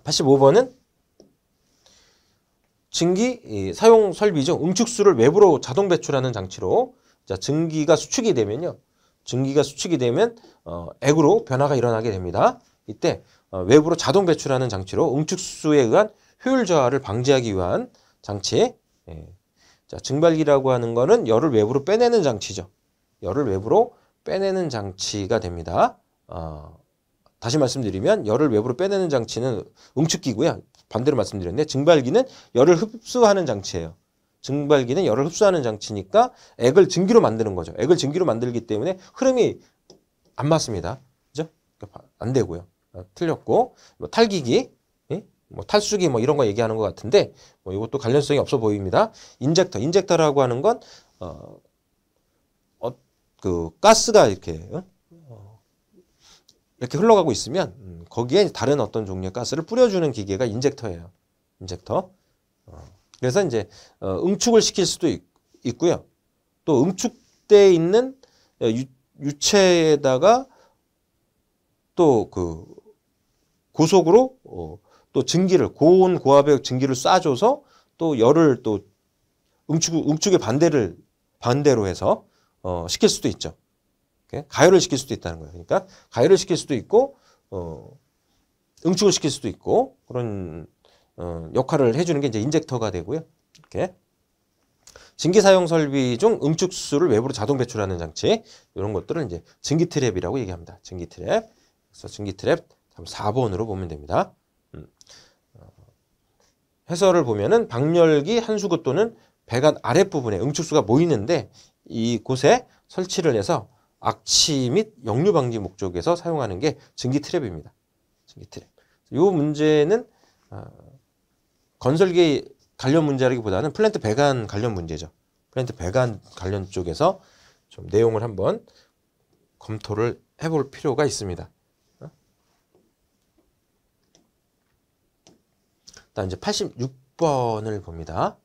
85번은 증기 사용 설비죠. 응축수를 외부로 자동 배출하는 장치로 자, 증기가 수축이 되면요. 증기가 수축이 되면 어, 액으로 변화가 일어나게 됩니다. 이때 어, 외부로 자동 배출하는 장치로 응축수에 의한 효율 저하를 방지하기 위한 장치. 예. 자, 증발기라고 하는 거는 열을 외부로 빼내는 장치죠. 열을 외부로 빼내는 장치가 됩니다. 어, 다시 말씀드리면 열을 외부로 빼내는 장치는 응축기고요. 반대로 말씀드렸는데 증발기는 열을 흡수하는 장치예요. 증발기는 열을 흡수하는 장치니까 액을 증기로 만드는 거죠. 액을 증기로 만들기 때문에 흐름이 안 맞습니다. 그죠? 그러니까 안 되고요. 아, 틀렸고 뭐 탈기기, 예? 뭐 탈수기 뭐 이런 거 얘기하는 것 같은데 뭐 이것도 관련성이 없어 보입니다. 인젝터, 인젝터라고 하는 건 어, 어, 그 가스가 이렇게 어? 이렇게 흘러가고 있으면 음, 거기에 다른 어떤 종류의 가스를 뿌려주는 기계가 인젝터예요. 인젝터. 어. 그래서 이제 어, 응축을 시킬 수도 있, 있고요. 또 응축돼 있는 어, 유, 유체에다가 또그 고속으로 어, 또 증기를 고온 고압의 증기를 쏴줘서 또 열을 또 응축 응축의 반대를 반대로 해서 어, 시킬 수도 있죠. 가열을 시킬 수도 있다는 거예요. 그러니까 가열을 시킬 수도 있고 어, 응축을 시킬 수도 있고 그런 어, 역할을 해주는 게 이제 인젝터가 되고요. 이렇게 증기 사용 설비 중 응축수를 외부로 자동 배출하는 장치 이런 것들을 이제 증기 트랩이라고 얘기합니다. 증기 트랩. 그래서 증기 트랩 4번으로 보면 됩니다. 음. 어, 해설을 보면은 박열기 한수구 또는 배관 아랫부분에 응축수가 모이는데 이곳에 설치를 해서 악취 및 역류 방지 목적에서 사용하는 게 증기 트랩입니다. 증기 트랩. 이 문제는 어, 아, 건설계 관련 문제라기보다는 플랜트 배관 관련 문제죠. 플랜트 배관 관련 쪽에서 좀 내용을 한번 검토를 해볼 필요가 있습니다. 일단 어? 이제 86번을 봅니다.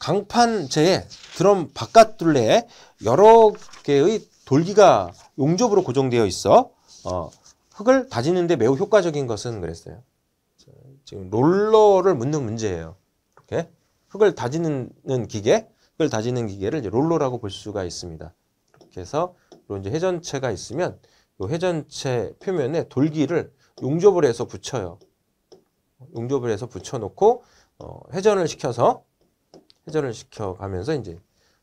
강판재에 드럼 바깥둘레에 여러 개의 돌기가 용접으로 고정되어 있어 어, 흙을 다지는데 매우 효과적인 것은 그랬어요. 지금 롤러를 묻는 문제예요. 이렇게 흙을 다지는 기계, 흙을 다지는 기계를 롤러라고 볼 수가 있습니다. 이렇게 해서 이제 회전체가 있으면 이 회전체 표면에 돌기를 용접을 해서 붙여요. 용접을 해서 붙여놓고 어, 회전을 시켜서 회전을 시켜가면서 이제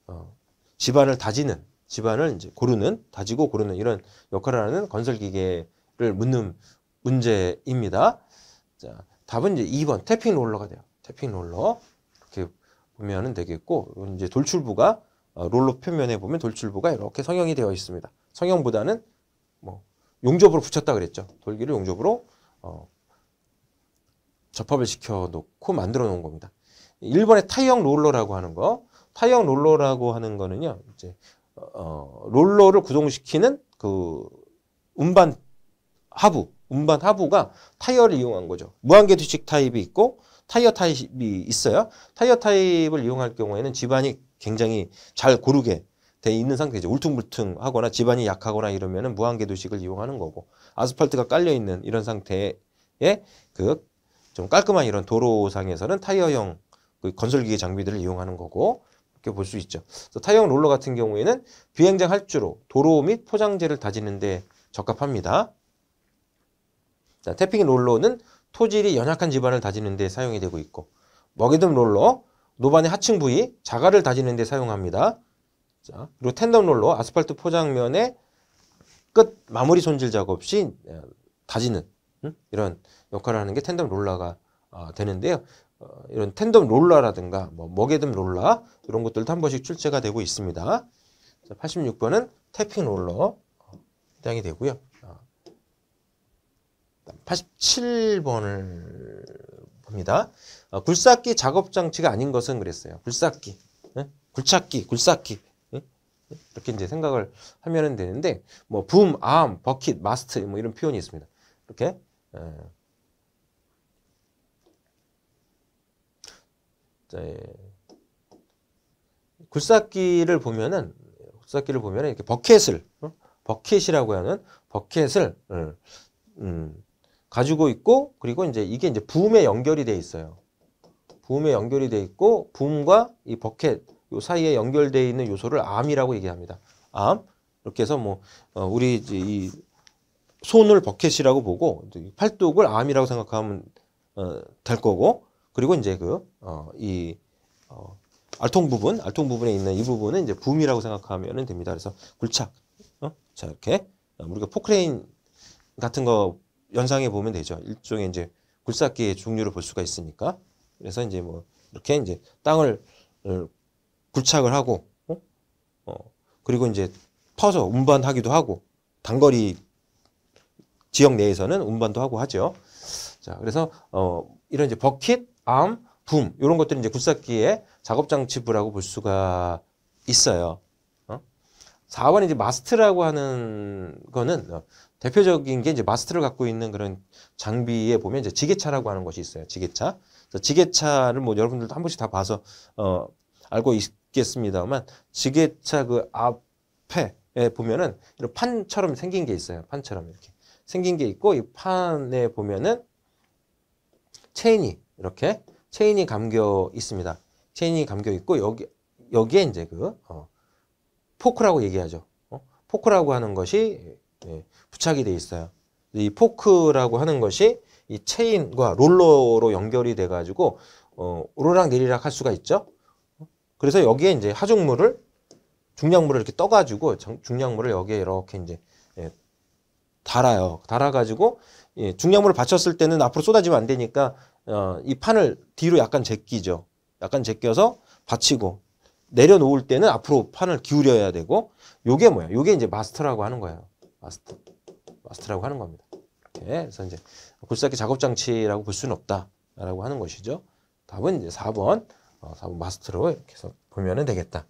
어, 집안을 다지는 집안을 이제 고르는 다지고 고르는 이런 역할을 하는 건설 기계를 묻는 문제입니다. 자, 답은 이제 2번 태핑 롤러가 돼요. 태핑 롤러 이렇게 보면은 되겠고 이제 돌출부가 어, 롤러 표면에 보면 돌출부가 이렇게 성형이 되어 있습니다. 성형보다는 뭐 용접으로 붙였다 그랬죠. 돌기를 용접으로 어, 접합을 시켜 놓고 만들어 놓은 겁니다. 일본의 타이형 롤러라고 하는 거. 타이형 롤러라고 하는 거는요. 이제 어, 어, 롤러를 구동시키는 그 운반 하부, 운반 하부가 타이어를 이용한 거죠. 무한계 뒤식 타입이 있고 타이어 타입이 있어요. 타이어 타입을 이용할 경우에는 집안이 굉장히 잘 고르게 돼 있는 상태죠. 울퉁불퉁하거나 집안이 약하거나 이러면은 무한계 도식을 이용하는 거고 아스팔트가 깔려 있는 이런 상태의 그좀 깔끔한 이런 도로상에서는 타이어형 그 건설기계 장비들을 이용하는 거고 이렇게 볼 수 있죠. 타이어 롤러 같은 경우에는 비행장 할주로 도로 및 포장재를 다지는데 적합합니다. 자, 태핑 롤러는 토질이 연약한 집안을 다지는 데 사용이 되고 있고 먹이듬 롤러, 노반의 하층 부위, 자갈을 다지는 데 사용합니다. 자, 그리고 텐덤 롤러, 아스팔트 포장면의 끝 마무리 손질 작업 시 어, 다지는 음? 이런 역할을 하는 게 텐덤 롤러가 어, 되는데요. 어, 이런 텐덤 롤러라든가 뭐먹게듬 롤러 이런 것들도 한 번씩 출제가 되고 있습니다. 자, 86번은 태핑 롤러 해당이 되고요. 87번을 어, 봅니다. 어, 굴삭기 작업 장치가 아닌 것은 그랬어요. 굴삭기, 네? 굴착기, 굴삭기 네? 이렇게 이제 생각을 하면 되는데 뭐 붐, 암, 버킷, 마스트 뭐 이런 표현이 있습니다. 이렇게 어, 네. 굴삭기를 보면은 굴삭기를 보면은 이렇게 버킷을버킷이라고 어? 하는 버킷을 어, 음, 가지고 있고 그리고 이제 이게 이제 붐에 연결이 돼 있어요. 붐에 연결이 돼 있고 붐과 이버킷요 사이에 연결되어 있는 요소를 암이라고 얘기합니다. 암 이렇게 해서 뭐 어, 우리 이제 이 손을 버킷이라고 보고 팔뚝을 암이라고 생각하면 어, 될 거고 그리고 이제 그, 어, 이, 어, 알통 부분, 알통 부분에 있는 이 부분은 이제 붐이라고 생각하면 됩니다. 그래서 굴착. 어? 자, 이렇게. 어, 우리가 포크레인 같은 거 연상해 보면 되죠. 일종의 이제 굴삭기의 종류를 볼 수가 있으니까. 그래서 이제 뭐, 이렇게 이제 땅을 굴착을 하고, 어? 어 그리고 이제 퍼서 운반하기도 하고, 단거리 지역 내에서는 운반도 하고 하죠. 자, 그래서, 어, 이런 이제 버킷, 암, 붐 이런 것들이 이제 굴삭기의 작업 장치부라고 볼 수가 있어요. 어? 4번이 제 마스트라고 하는 거는 어, 대표적인 게 이제 마스트를 갖고 있는 그런 장비에 보면 이제 지게차라고 하는 것이 있어요. 지게차. 지게차를 뭐 여러분들도 한 번씩 다 봐서 어 알고 있겠습니다만 지게차 그 앞에 보면은 이런 판처럼 생긴 게 있어요. 판처럼 이렇게 생긴 게 있고 이 판에 보면은 체인이 이렇게 체인이 감겨 있습니다. 체인이 감겨 있고 여기 여기에 이제 그 어, 포크라고 얘기하죠. 어? 포크라고 하는 것이 예, 부착이 돼 있어요. 이 포크라고 하는 것이 이 체인과 롤러로 연결이 돼 가지고 어, 오르락 내리락 할 수가 있죠. 그래서 여기에 이제 하중물을 중량물을 이렇게 떠가지고 중량물을 여기에 이렇게 이제 예, 달아요. 달아가지고 예, 중량물을 받쳤을 때는 앞으로 쏟아지면 안 되니까 어, 이 판을 뒤로 약간 제끼죠. 약간 제껴서 받치고 내려놓을 때는 앞으로 판을 기울여야 되고 요게 뭐야? 요게 이제 마스터라고 하는 거예요. 마스터. 마스터라고 하는 겁니다. 이렇게. 예, 그래서 이제 굴삭기 작업 장치라고 볼 수는 없다라고 하는 것이죠. 답은 이제 4번. 어, 4번 마스터로 이렇게 해서 보면은 되겠다.